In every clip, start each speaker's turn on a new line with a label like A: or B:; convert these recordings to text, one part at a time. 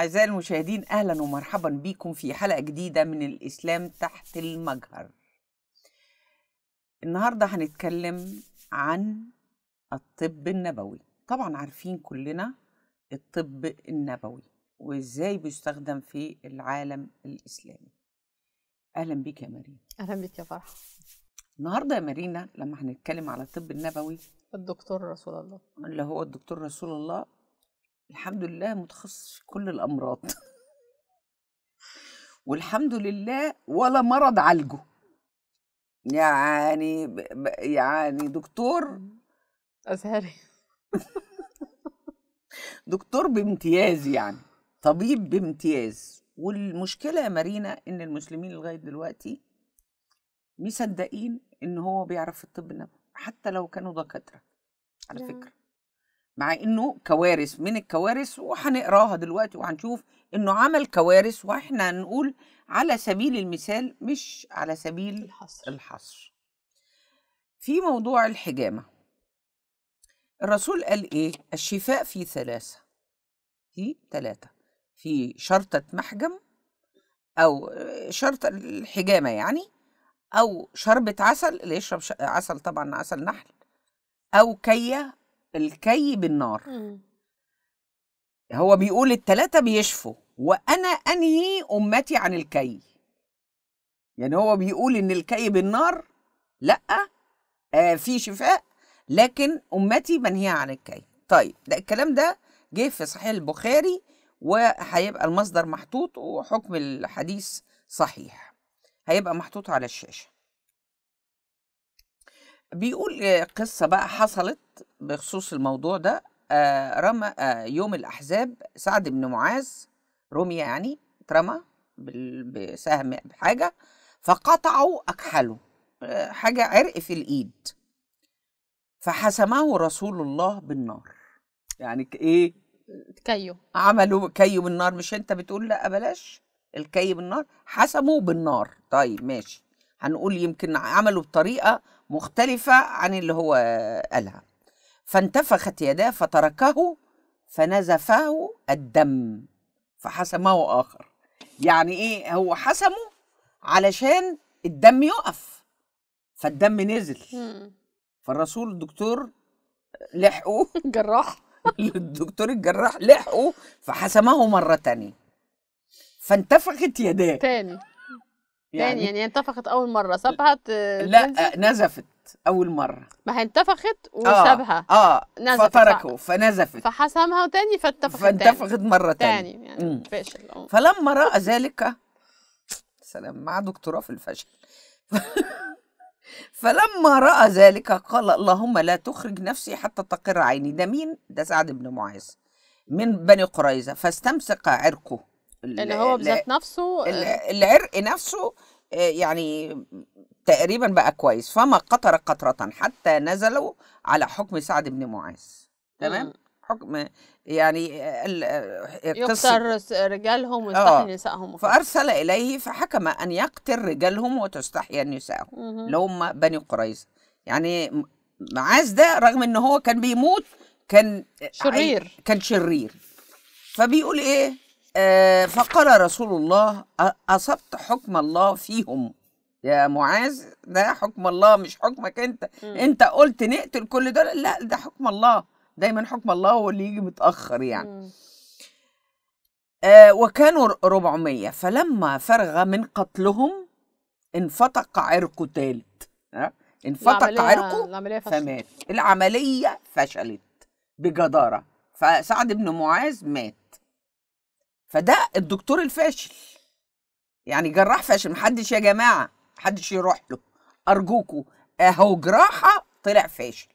A: أعزائي المشاهدين أهلا ومرحبا بكم في حلقة جديدة من الإسلام تحت المجهر النهاردة هنتكلم عن الطب النبوي طبعا عارفين كلنا الطب النبوي وإزاي بيستخدم في العالم الإسلامي أهلا بك يا مارينا
B: أهلا بك يا فرحة
A: النهارده يا مارينا لما هنتكلم على الطب النبوي
B: الدكتور رسول الله
A: اللي هو الدكتور رسول الله الحمد لله متخصص في كل الامراض والحمد لله ولا مرض عالجه يعني يعني دكتور ازهري دكتور بامتياز يعني طبيب بامتياز والمشكله يا مارينا ان المسلمين لغايه دلوقتي مصدقين ان هو بيعرف الطب النبوي حتى لو كانوا دكاتره على نعم. فكره مع انه كوارث من الكوارث وهنقراها دلوقتي وهنشوف انه عمل كوارث واحنا هنقول على سبيل المثال مش على سبيل الحصر, الحصر. في موضوع الحجامه الرسول قال ايه الشفاء في ثلاثه في ثلاثه في شرطه محجم او شرطه الحجامه يعني او شربة عسل اللي يشرب عسل طبعا عسل نحل او كيه الكي بالنار هو بيقول التلاتة بيشفوا وأنا أنهي أمتي عن الكي يعني هو بيقول إن الكي بالنار لأ آه في شفاء لكن أمتي منهية عن الكي طيب ده الكلام ده جه في صحيح البخاري وهيبقى المصدر محطوط وحكم الحديث صحيح هيبقى محطوط على الشاشة بيقول آه، قصة بقى حصلت بخصوص الموضوع ده آه رمى آه يوم الأحزاب سعد بن معاذ رمي يعني اترمى بسهم بحاجة فقطعوا أكحله آه، حاجة عرق في الإيد فحسمه رسول الله بالنار يعني إيه كيو عملوا كيو بالنار مش أنت بتقول لا بلاش الكي بالنار حسموا بالنار طيب ماشي هنقول يمكن عملوا بطريقة مختلفة عن اللي هو قالها فانتفخت يداه فتركه فنزفه الدم فحسمه آخر يعني إيه هو حسمه علشان الدم يقف فالدم نزل فالرسول الدكتور لحقه جراح الدكتور الجراح لحقه فحسمه مرة تانية فانتفخت يداه تاني يعني يعني
B: انتفخت اول مره سابها لا آه، نزفت
A: اول مره
B: ما هي انتفخت آه، وسابها
A: اه, آه. نزفت فتركه فنزفت
B: فحسمها تاني فاتفخت فانتفخت تاني.
A: مره تاني, تاني يعني
B: فشل فاشل فلما راى ذلك
A: سلام مع دكتوراه في الفشل فلما راى ذلك قال اللهم لا تخرج نفسي حتى تقر عيني ده مين ده سعد بن معاذ من بني قريظه فاستمسك عرقه اللي هو بذات
B: نفسه آه. العرق
A: نفسه آه، يعني تقريبا بقى كويس فما قطر قطرة حتى نزلوا على حكم سعد بن معاذ تمام إمم. حكم يعني يقتر
B: رجالهم ويستحي آه. نسائهم فارسل
A: اليه فحكم ان يقتل رجالهم وتستحيا نسائهم اللي هم بني قريظه يعني معاذ ده رغم ان هو كان بيموت كان شرير كان شرير فبيقول ايه آه، فقال رسول الله أصبت حكم الله فيهم يا معاذ ده حكم الله مش حكمك انت م. انت قلت نقتل كل دول لا ده حكم الله دايما حكم الله هو اللي يجي متاخر يعني آه وكانوا 400 فلما فرغ من قتلهم انفتق عرقه تالت آه؟ انفتق عرقه العملية فمات العمليه فشلت بجداره فسعد بن معاذ مات فده الدكتور الفاشل يعني جراح فاشل محدش يا جماعه محدش يروح له ارجوكوا اهو جراحه طلع فاشل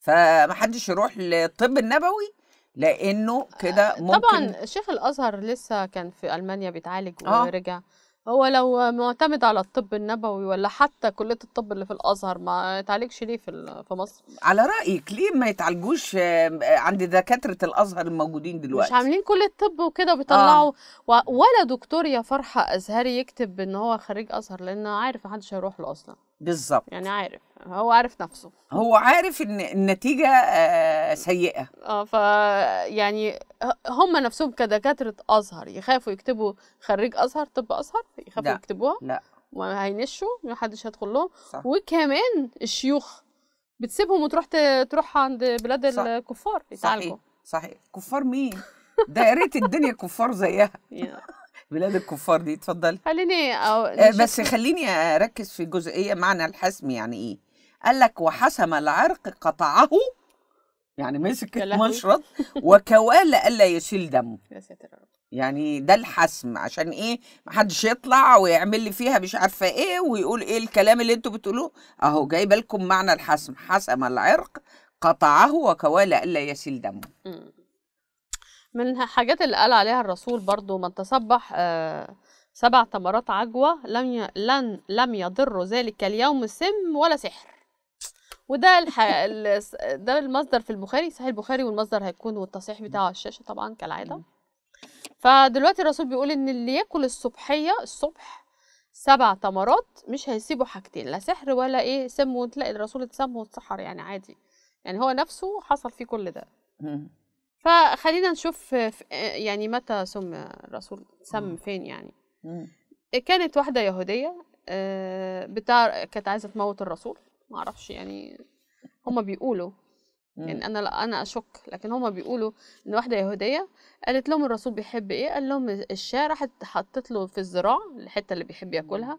A: فمحدش يروح للطب النبوي لانه كده ممكن طبعا
B: شيخ الازهر لسه كان في المانيا بيتعالج آه. ورجع آه. هو لو معتمد على الطب النبوي ولا حتى كليه الطب اللي في الازهر ما يتعالجش ليه في في مصر
A: على رايك ليه ما يتعالجوش آه، عند دكاتره الازهر الموجودين دلوقتي مش عاملين
B: كل الطب وكده وبيطلعوا آه. ولا دكتور يا فرحه ازهري يكتب ان هو خريج ازهر لان عارف محدش هيروح له اصلا
A: بالظبط يعني
B: عارف هو عارف نفسه
A: هو عارف ان النتيجه آه، سيئه
B: اه ف يعني هم نفسهم كدكاتره ازهر يخافوا يكتبوا خريج ازهر طب ازهر يخافوا لا. يكتبوها لا وهينشوا محدش هيدخل لهم صح. وكمان الشيوخ بتسيبهم وتروح تروح عند بلاد صح. الكفار يتعالجوا صحيح صحيح
A: كفار مين ده يا ريت الدنيا كفار زيها بلاد الكفار دي اتفضل
B: خليني أو آه، بس
A: خليني اركز في جزئيه معنى الحسم يعني ايه قال لك وحسم العرق قطعه يعني مسك المشرط وكوال الا يشيل دمه يا ساتر يعني ده الحسم عشان ايه محدش يطلع ويعمل لي فيها مش عارفه ايه ويقول ايه الكلام اللي انتوا بتقولوه اهو جايبه لكم معنى الحسم حسم العرق قطعه وكوال الا يسيل دمه
B: من الحاجات اللي قال عليها الرسول برضو من تصبح آه، سبع تمرات عجوة لم لن لم يضر ذلك اليوم سم ولا سحر وده الح... ده المصدر في البخاري صحيح البخاري والمصدر هيكون والتصحيح بتاعه على الشاشه طبعا كالعاده فدلوقتي الرسول بيقول ان اللي ياكل الصبحيه الصبح سبع تمرات مش هيسيبوا حاجتين لا سحر ولا ايه سم وتلاقي الرسول اتسم واتسحر يعني عادي يعني هو نفسه حصل فيه كل ده فخلينا نشوف يعني متى سم الرسول سم فين يعني كانت واحدة يهودية آه، بتاع كانت عايزة تموت الرسول ما اعرفش يعني هما بيقولوا يعني انا انا اشك لكن هما بيقولوا ان واحده يهوديه قالت لهم الرسول بيحب ايه قال لهم الشاه راحت حطت له في الذراع الحته اللي بيحب ياكلها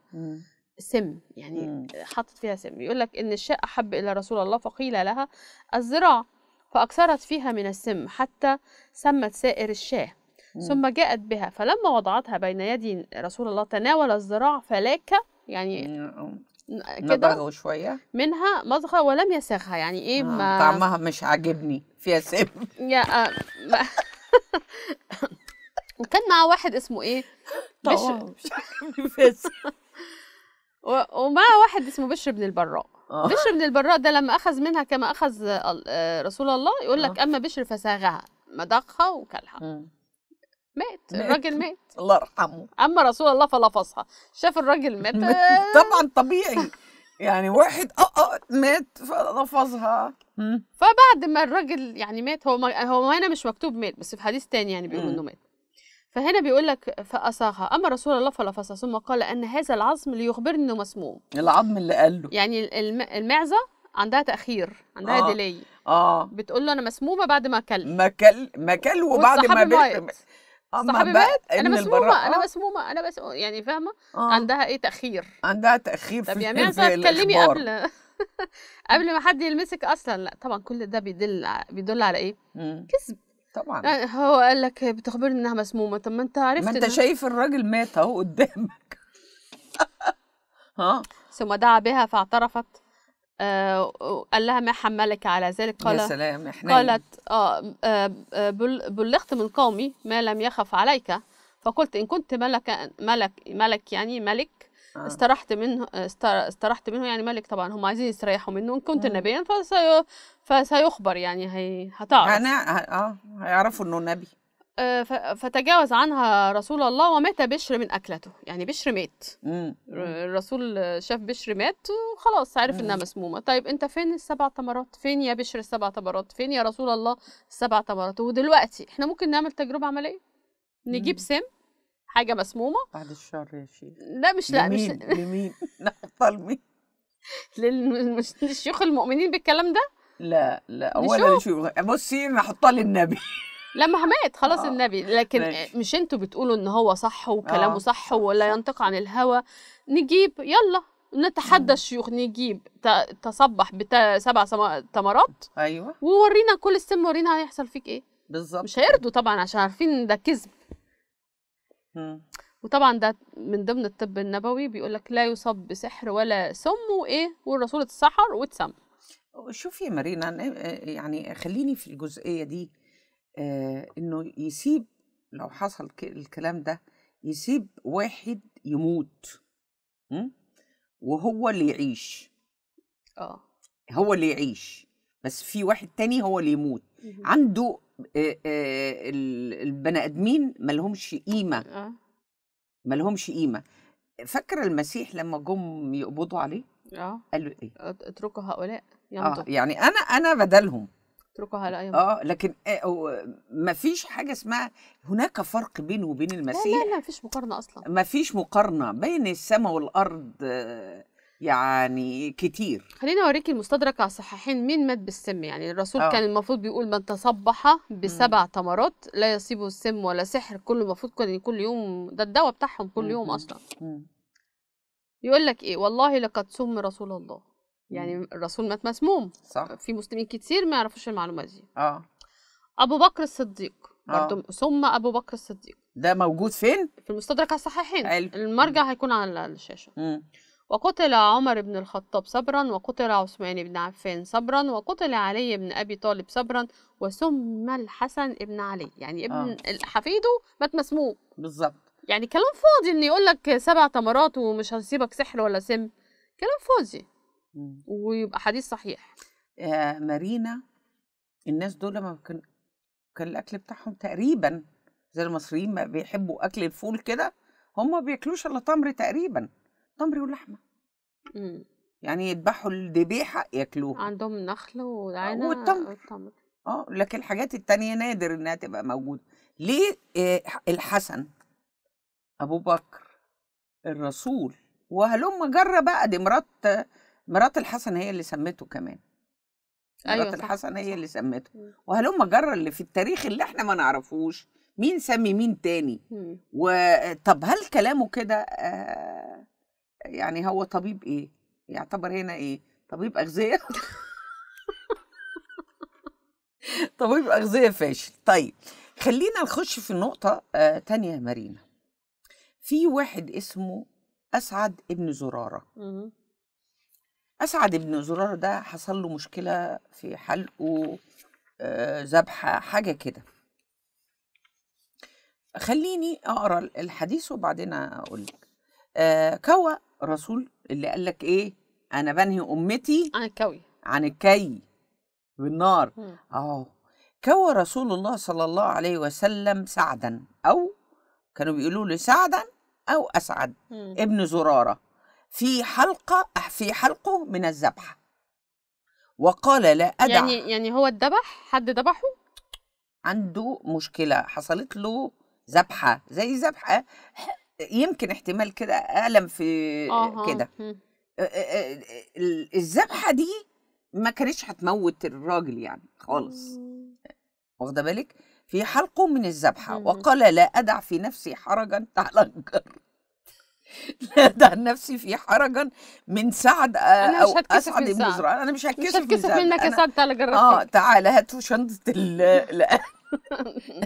B: سم يعني حطت فيها سم يقول لك ان الشاء احب الى رسول الله فقيل لها الذراع فأكثرت فيها من السم حتى سمت سائر الشاه ثم جاءت بها فلما وضعتها بين يدي رسول الله تناول الذراع فلاكة يعني, يعني كده شوية منها مضغة ولم يسخها يعني ايه آه، ما طعمها
A: مش عاجبني فيها سم
B: يا وكان آه، معاه واحد اسمه ايه بشر مش عاجبني فيها سم ومعاه واحد اسمه بشر بن البراء آه. بشر من البراء ده لما اخذ منها كما اخذ آه، رسول الله يقول لك آه. اما بشر فساغها مدقها وكلها مات الراجل مات
A: الله يرحمه
B: اما رسول الله فلفظها شاف الراجل مات طبعا طبيعي يعني واحد اه مات فلفظها فبعد ما الراجل يعني مات هو ما هو هنا مش مكتوب مات بس في حديث تاني يعني بيقول انه مات فهنا بيقول لك فأصاغها أما رسول الله فلفص ثم قال أن هذا العظم ليخبرني أنه مسموم العظم اللي قال له يعني المعزة عندها تأخير عندها آه. ديلي اه بتقول له أنا مسمومة بعد ما أكل ما أكل ما
A: أكل وبعد ما بيت اما آه، بقى انا مسمومه البراء. انا آه.
B: مسمومه انا بس يعني فاهمه آه. عندها ايه تاخير عندها تاخير طب في يا معزه اتكلمي قبل قبل ما حد يلمسك اصلا لا طبعا كل ده بيدل بيدل على ايه كذب طبعا هو قال لك بتخبرني انها مسمومه طب ما انت عرفت ما انت شايف الراجل مات اهو قدامك ها ثم دعا بها فاعترفت آه قال لها ما حملك على ذلك قال يا سلام احنا إيه؟ قالت اه, آه بلغت من قومي ما لم يخف عليك فقلت ان كنت ملك ملك ملك يعني ملك استرحت منه استرحت منه يعني ملك طبعا هم عايزين يستريحوا منه ان كنت نبيا فسي... فسيخبر يعني هي... هتعرف أنا... يعني
A: اه هيعرفوا انه
B: نبي آه، ف... فتجاوز عنها رسول الله ومات بشر من اكلته يعني بشر مات مم. الرسول شاف بشر مات وخلاص عرف انها مسمومه طيب انت فين السبع تمرات فين يا بشر السبع تمرات فين يا رسول الله السبع تمرات ودلوقتي احنا ممكن نعمل تجربه عمليه نجيب سم حاجه مسمومه بعد الشر يا شيخ لا مش لا مش لمين نحطها لمين للشيوخ المؤمنين بالكلام ده
A: لا لا اولا شوف بصي نحطها للنبي
B: لما مات خلاص آه. النبي لكن ماشي. مش انتوا بتقولوا ان هو صح وكلامه آه. صح ولا ينطق عن الهوى نجيب يلا نتحدى الشيوخ نجيب تصبح بسبع تمرات ايوه وورينا كل السم ورينا هيحصل فيك ايه بالظبط مش هيرضوا طبعا عشان عارفين ده كذب وطبعا ده من ضمن الطب النبوي بيقول لك لا يصاب بسحر ولا سم وايه والرسول اتسحر واتسم
A: شوفي يا مارينا آه، يعني خليني في الجزئيه دي آه انه يسيب لو حصل الكلام ده يسيب واحد يموت م? وهو اللي يعيش اه هو اللي يعيش بس في واحد تاني هو اللي يموت عنده البني ادمين ما لهمش قيمه آه. ما لهمش قيمه فاكره المسيح لما جم يقبضوا عليه اه قال له ايه اتركوا هؤلاء آه يعني انا انا بدلهم
B: اتركوا هؤلاء اه
A: لكن ما فيش حاجه اسمها هناك فرق بينه وبين المسيح
B: لا لا, ما فيش مقارنه اصلا
A: ما فيش مقارنه بين السماء والارض آه يعني كتير
B: خليني اوريك المستدرك على الصحيحين مين مات بالسم يعني الرسول أوه. كان المفروض بيقول من تصبح بسبع تمرات لا يصيبه السم ولا سحر كل المفروض كان كل يوم ده الدواء بتاعهم كل يوم اصلا يقول لك ايه والله لقد سم رسول الله يعني الرسول مات مسموم صح في مسلمين كتير ما يعرفوش المعلومات دي اه ابو بكر الصديق برضه آه. ثم ابو بكر الصديق
A: ده موجود فين
B: في المستدرك على الصحيحين المرجع هيكون على الشاشه مم. وقتل عمر بن الخطاب صبرا وقتل عثمان بن عفان صبرا وقتل علي بن أبي طالب صبرا وسم الحسن ابن علي يعني ابن آه. حفيده مات مسموم بالظبط يعني كلام فاضي ان يقول لك سبع تمرات ومش هسيبك سحر ولا سم كلام فاضي ويبقى حديث صحيح
A: يا آه، مارينا الناس دول ما كان كان الاكل بتاعهم تقريبا زي المصريين ما بيحبوا اكل الفول كده هم ما بياكلوش الا تمر تقريبا تمر ولحمه امم يعني يذبحوا الذبيحه ياكلوها
B: عندهم النخل والعنب والتمر
A: اه لكن الحاجات التانية نادر انها تبقى موجوده ليه آه، الحسن ابو بكر الرسول وهلم جرى بقى دي مرات مرات الحسن هي اللي سمته كمان أيوة مرات صح الحسن هي اللي سمته وهلم جرى اللي في التاريخ اللي احنا ما نعرفوش مين سمي مين تاني وطب هل كلامه كده آه يعني هو طبيب ايه يعتبر هنا ايه طبيب اغذيه طبيب اغذيه فاشل طيب خلينا نخش في نقطه آه تانية يا مارينا في واحد اسمه اسعد ابن زراره اسعد ابن زراره ده حصل له مشكله في حلقه آه ذبحه حاجه كده خليني اقرا الحديث وبعدين اقول لك آه كوى رسول اللي قال لك ايه انا بنهي امتي عن الكوي عن الكي بالنار اهو كوى رسول الله صلى الله عليه وسلم سعدا او كانوا بيقولوا له سعدا او اسعد مم. ابن زراره في حلقه في حلقه من الذبحه وقال لا ادع يعني
B: يعني هو اتذبح حد ذبحه
A: عنده مشكله حصلت له ذبحه زي ذبحه يمكن احتمال كده ألم في كده الذبحة دي ما كانتش هتموت الراجل يعني خالص واخدة بالك في حلقه من الذبحة وقال لا أدع في نفسي حرجا تعلنجر لا أدع نفسي في حرجا من سعد أو أسعد المزرعة أنا مش هتكسف مش هتكسف من منك يا سعد تعالى جربتك آه تعالى هاتوا شنطة ال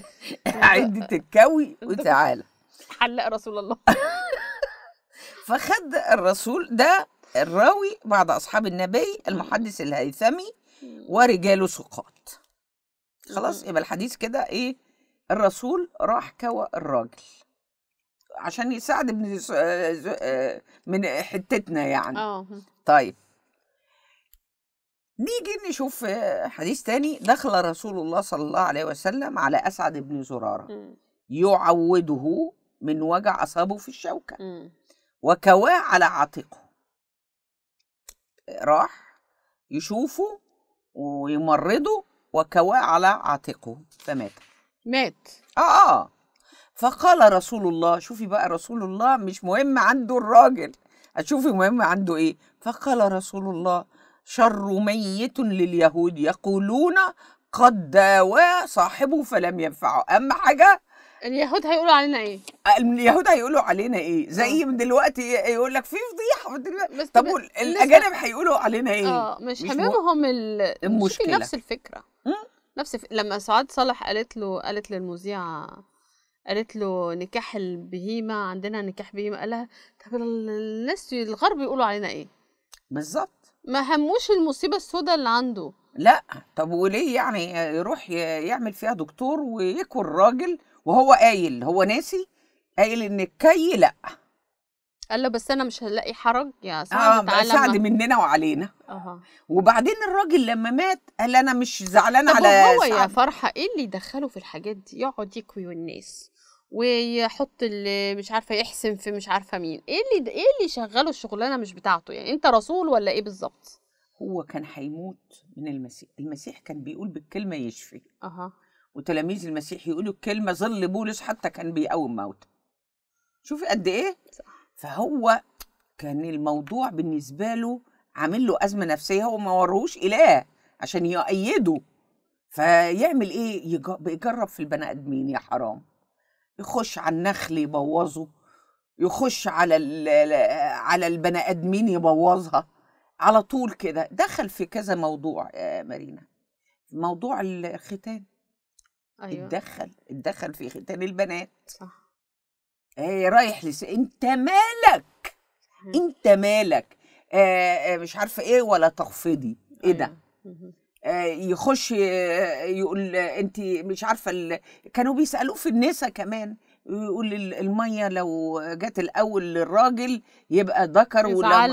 A: عدة الكوي وتعالى
B: حلق رسول الله
A: فخد الرسول ده الراوي بعد أصحاب النبي المحدث الهيثمي ورجاله سقاط خلاص يبقى الحديث كده إيه الرسول راح كوى الراجل عشان يساعد ابن آه، آه، من حتتنا يعني أوه. طيب نيجي نشوف حديث تاني دخل رسول الله صلى الله عليه وسلم على أسعد بن زرارة يعوده من وجع أصابه في الشوكة وكواه على عاتقه راح يشوفه ويمرضه وكواه على عاتقه فمات مات آه آه فقال رسول الله شوفي بقى رسول الله مش مهم عنده الراجل أشوفي مهم عنده إيه فقال رسول الله شر ميت لليهود يقولون قد داوى صاحبه فلم ينفعه أما حاجة
B: اليهود هيقولوا علينا ايه آه، اليهود
A: هيقولوا علينا ايه زي آه. من دلوقتي
B: يقول لك في فضيحه دلوقتي طب الاجانب هيقولوا علينا ايه اه مش, مش همهم المشكله نفس الفكره نفس ف... لما سعاد صالح قالت له قالت للمذيعه قالت له نكاح البهيمه عندنا نكاح بهيمه قال لها طب الناس الغرب يقولوا علينا ايه بالظبط ما هموش المصيبه السوداء اللي عنده
A: لا طب وليه يعني يروح يعمل فيها دكتور ويكون راجل وهو قايل هو ناسي قايل ان الكي لا
B: قال له بس انا مش هلاقي حرج يا سعد آه سعد مننا وعلينا آه. وبعدين الراجل لما مات قال انا مش زعلان على هو سعد. يا فرحه ايه اللي يدخله في الحاجات دي يقعد يكوي الناس ويحط اللي مش عارفه يحسن في مش عارفه مين ايه اللي ايه اللي شغله الشغلانه مش بتاعته يعني انت رسول ولا ايه بالظبط هو كان
A: هيموت من المسيح المسيح كان بيقول بالكلمه يشفي اها وتلاميذ المسيح يقولوا الكلمه ظل بولس حتى كان بيقوم موت شوفي قد ايه فهو كان الموضوع بالنسبه له عامل له ازمه نفسيه هو ما وروش اله عشان يؤيده فيعمل ايه يجرب في البني ادمين يا حرام يخش على النخل يبوظه يخش على على البني ادمين يبوظها على طول كده دخل في كذا موضوع يا آه، مارينا موضوع الختان أيوة. اتدخل اتدخل في ختان البنات صح ايه رايح لس انت مالك انت مالك آه مش عارفه ايه ولا تخفضي ايه ده آه يخش يقول انت مش عارفه ال... كانوا بيسالوه في النساء كمان يقول الميه لو جت الاول للراجل يبقى ذكر ولا زعل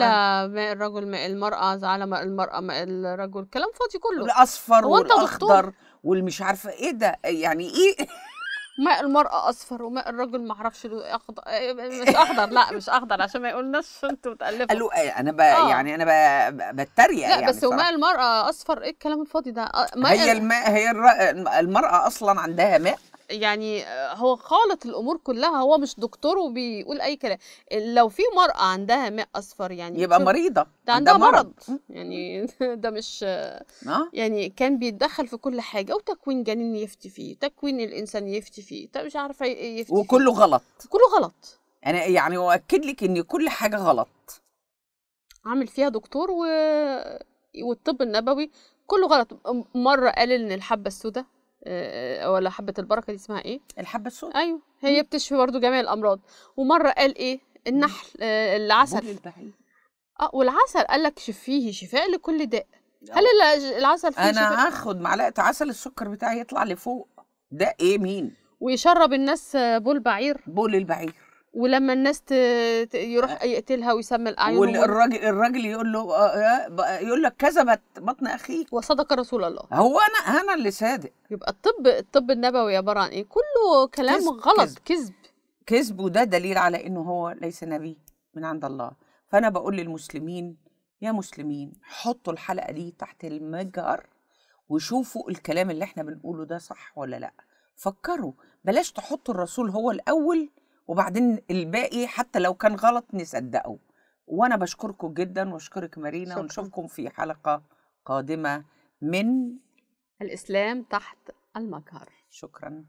B: ماء الرجل ماء المراه زعل ماء المراه ماء الرجل كلام فاضي كله الاصفر والاخضر والمش عارفه ايه ده يعني ايه ماء المرأة أصفر وماء الرجل معرفش أخضر مش أخضر لا مش أخضر
A: عشان ما يقولناش أنتوا بتألفوا قالوا آه، أنا بقى آه. يعني أنا بتريق يعني لا بس وماء
B: المرأة أصفر إيه الكلام الفاضي ده آه، ماء هي الماء
A: هي الر... المرأة أصلا عندها ماء
B: يعني آه، هو خالط الامور كلها هو مش دكتور وبيقول اي كلام لو في مراه عندها ماء اصفر يعني يبقى مريضه
A: ده عندها مرض.
B: مرض يعني ده مش آه. يعني كان بيتدخل في كل حاجه وتكوين جنين يفتي فيه تكوين الانسان يفتي فيه مش عارفه يفتي وكله فيه. غلط كله غلط
A: انا يعني اؤكد لك ان كل حاجه غلط
B: عامل فيها دكتور و... والطب النبوي كله غلط مره قال ان الحبه السوداء آه، ولا حبه البركه دي اسمها ايه الحبه السوداء ايوه هي بتشفي برضو جميع الامراض ومره قال ايه النحل آه، العسل اه والعسل قال لك شفيه شفاء لكل داء هل العسل فيه انا هاخد معلقه عسل السكر بتاعي يطلع لفوق ده ايه مين ويشرب الناس بول بعير بول البعير ولما الناس ت... يروح يقتلها ويسمي الاعين والراجل الراجل يقول له آه، آه، يقول لك كذبت بطن اخيك وصدق رسول الله هو انا انا اللي صادق يبقى الطب الطب النبوي عباره عن ايه كله كلام كذب غلط كذب كذب وده دليل على انه هو ليس نبي
A: من عند الله فانا بقول للمسلمين يا مسلمين حطوا الحلقه دي تحت المجهر وشوفوا الكلام اللي احنا بنقوله ده صح ولا لا فكروا بلاش تحطوا الرسول هو الاول وبعدين الباقي حتى لو كان غلط نصدقه وانا بشكركم جدا واشكرك مارينا شكرا. ونشوفكم في حلقه قادمه
B: من الاسلام تحت المجهر شكرا